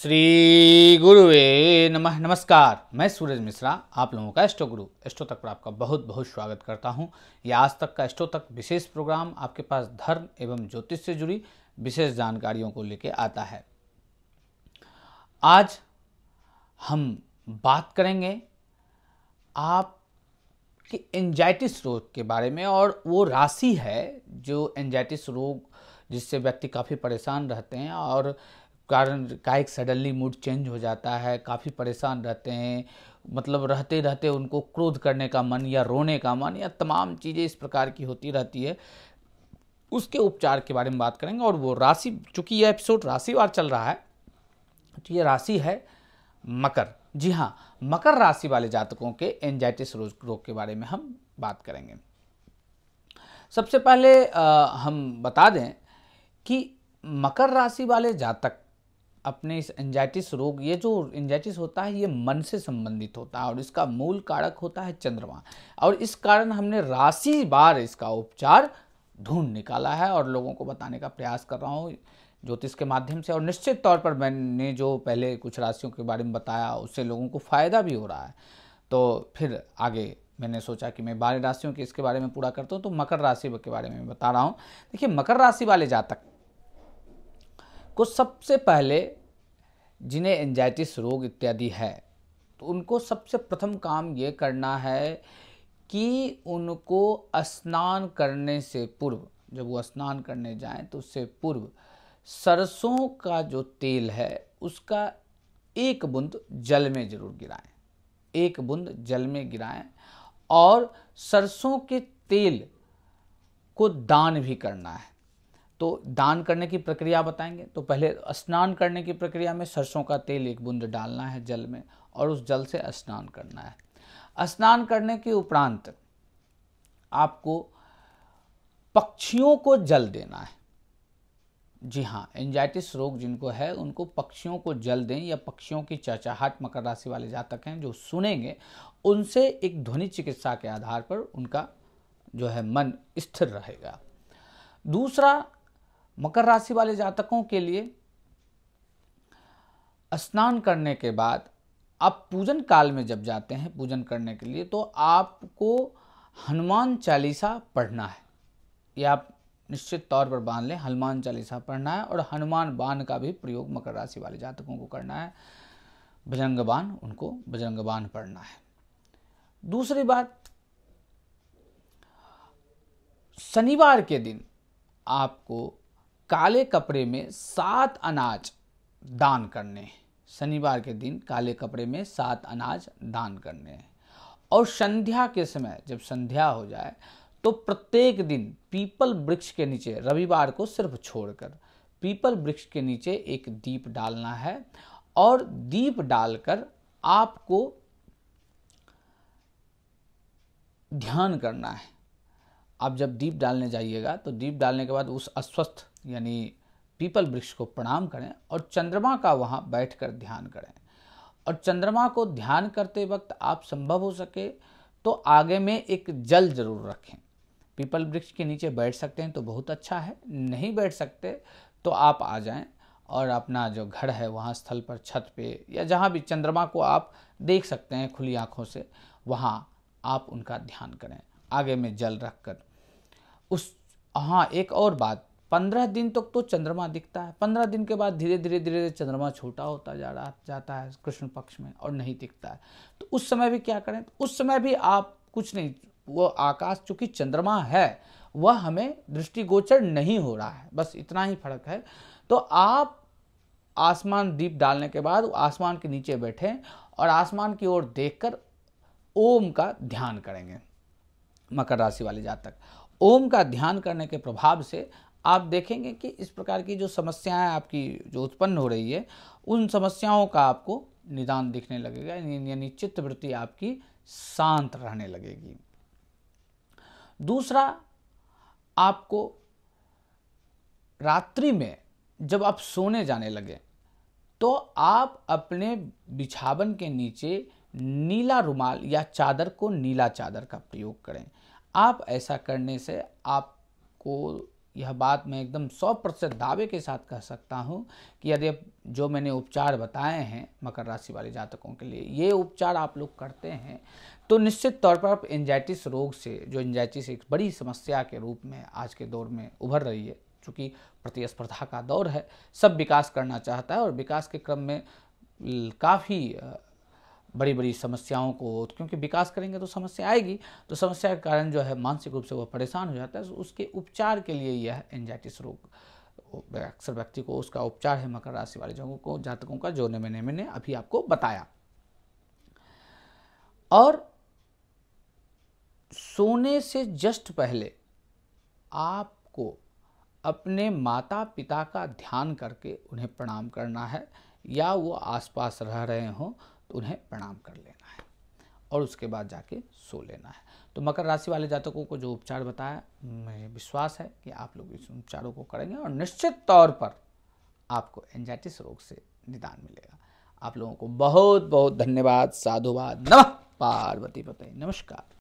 श्री गुरुवे नमः नमस्कार मैं सूरज मिश्रा आप लोगों का एस्टो गुरु एस्टो तक पर आपका बहुत बहुत स्वागत करता हूं यह आज तक का एस्टो तक विशेष प्रोग्राम आपके पास धर्म एवं ज्योतिष से जुड़ी विशेष जानकारियों को लेके आता है आज हम बात करेंगे आप एंजाइटिस रोग के बारे में और वो राशि है जो एंजाइटिस रोग जिससे व्यक्ति काफ़ी परेशान रहते हैं और कारण का एक सडनली मूड चेंज हो जाता है काफ़ी परेशान रहते हैं मतलब रहते रहते उनको क्रोध करने का मन या रोने का मन या तमाम चीज़ें इस प्रकार की होती रहती है उसके उपचार के बारे में बात करेंगे और वो राशि चूँकि यह एपिसोड राशिवार चल रहा है तो ये राशि है मकर जी हाँ मकर राशि वाले जातकों के एनजाइटिस रोग के बारे में हम बात करेंगे सबसे पहले आ, हम बता दें कि मकर राशि वाले जातक अपने इस एंजाइटिस रोग ये जो एंजाइटिस होता है ये मन से संबंधित होता है और इसका मूल कारक होता है चंद्रमा और इस कारण हमने राशि बार इसका उपचार ढूंढ निकाला है और लोगों को बताने का प्रयास कर रहा हूँ ज्योतिष के माध्यम से और निश्चित तौर पर मैंने जो पहले कुछ राशियों के बारे में बताया उससे लोगों को फ़ायदा भी हो रहा है तो फिर आगे मैंने सोचा कि मैं बारह राशियों के इसके बारे में पूरा करता हूँ तो मकर राशि के बारे में बता रहा हूँ देखिए मकर राशि वाले जातक को सबसे पहले जिन्हें एंजाइटिस रोग इत्यादि है तो उनको सबसे प्रथम काम ये करना है कि उनको स्नान करने से पूर्व जब वो स्नान करने जाएं तो उससे पूर्व सरसों का जो तेल है उसका एक बुंद जल में ज़रूर गिराएं एक बुंद जल में गिराएं और सरसों के तेल को दान भी करना है तो दान करने की प्रक्रिया बताएंगे तो पहले स्नान करने की प्रक्रिया में सरसों का तेल एक बूंद डालना है जल में और उस जल से स्नान करना है स्नान करने के उपरांत आपको पक्षियों को जल देना है जी हाँ एंजाइटिस रोग जिनको है उनको पक्षियों को जल दें या पक्षियों की चाचाहट मकर राशि वाले जातक हैं जो सुनेंगे उनसे एक ध्वनि चिकित्सा के आधार पर उनका जो है मन स्थिर रहेगा दूसरा मकर राशि वाले जातकों के लिए स्नान करने के बाद आप पूजन काल में जब जाते हैं पूजन करने के लिए तो आपको हनुमान चालीसा पढ़ना है या आप निश्चित तौर पर बांध लें हनुमान चालीसा पढ़ना है और हनुमान बाण का भी प्रयोग मकर राशि वाले जातकों को करना है बजरंग बाण उनको बजरंग बाण पढ़ना है दूसरी बात शनिवार के दिन आपको काले कपड़े में सात अनाज दान करने हैं शनिवार के दिन काले कपड़े में सात अनाज दान करने हैं और संध्या के समय जब संध्या हो जाए तो प्रत्येक दिन पीपल वृक्ष के नीचे रविवार को सिर्फ छोड़कर पीपल वृक्ष के नीचे एक दीप डालना है और दीप डालकर आपको ध्यान करना है आप जब दीप डालने जाइएगा तो दीप डालने के बाद उस अस्वस्थ यानी पीपल वृक्ष को प्रणाम करें और चंद्रमा का वहाँ बैठ कर ध्यान करें और चंद्रमा को ध्यान करते वक्त आप संभव हो सके तो आगे में एक जल जरूर रखें पीपल वृक्ष के नीचे बैठ सकते हैं तो बहुत अच्छा है नहीं बैठ सकते तो आप आ जाएं और अपना जो घर है वहाँ स्थल पर छत पे या जहाँ भी चंद्रमा को आप देख सकते हैं खुली आँखों से वहाँ आप उनका ध्यान करें आगे में जल रख कर उस हाँ एक और बात पंद्रह दिन तक तो चंद्रमा दिखता है पंद्रह दिन के बाद धीरे धीरे धीरे धीरे चंद्रमा छोटा होता जा रहा जाता है कृष्ण पक्ष में और नहीं दिखता है तो उस समय भी क्या करें तो उस समय भी आप कुछ नहीं वो आकाश चूंकि चंद्रमा है वह हमें दृष्टिगोचर नहीं हो रहा है बस इतना ही फर्क है तो आप आसमान दीप डालने के बाद आसमान के नीचे बैठें और आसमान की ओर देखकर ओम का ध्यान करेंगे मकर राशि वाले जातक ओम का ध्यान करने के प्रभाव से आप देखेंगे कि इस प्रकार की जो समस्याएं आपकी जो उत्पन्न हो रही है उन समस्याओं का आपको निदान दिखने लगेगा यानी चित्तवृत्ति आपकी शांत रहने लगेगी दूसरा आपको रात्रि में जब आप सोने जाने लगे तो आप अपने बिछावन के नीचे नीला रुमाल या चादर को नीला चादर का प्रयोग करें आप ऐसा करने से आपको यह बात मैं एकदम सौ प्रतिशत दावे के साथ कह सकता हूँ कि यदि जो मैंने उपचार बताए हैं मकर राशि वाले जातकों के लिए ये उपचार आप लोग करते हैं तो निश्चित तौर पर आप एंजाइटिस रोग से जो एंजाइटिस एक बड़ी समस्या के रूप में आज के दौर में उभर रही है चूँकि प्रतिस्पर्धा का दौर है सब विकास करना चाहता है और विकास के क्रम में काफ़ी बड़ी बड़ी समस्याओं को क्योंकि विकास करेंगे तो समस्या आएगी तो समस्या के कारण जो है मानसिक रूप से वह परेशान हो जाता है तो उसके उपचार के लिए यह एंजाइटिस रोग अक्सर व्यक्ति को उसका उपचार है मकर राशि वाले जातकों को जातकों का जो मैंने मैंने अभी आपको बताया और सोने से जस्ट पहले आपको अपने माता पिता का ध्यान करके उन्हें प्रणाम करना है या वो आसपास रह रहे हों तो उन्हें प्रणाम कर लेना है और उसके बाद जाके सो लेना है तो मकर राशि वाले जातकों को जो उपचार बताया मुझे विश्वास है कि आप लोग इस उपचारों को करेंगे और निश्चित तौर पर आपको एंजाइटिस रोग से निदान मिलेगा आप लोगों को बहुत बहुत धन्यवाद साधुवाद नमः पार्वती पते नमस्कार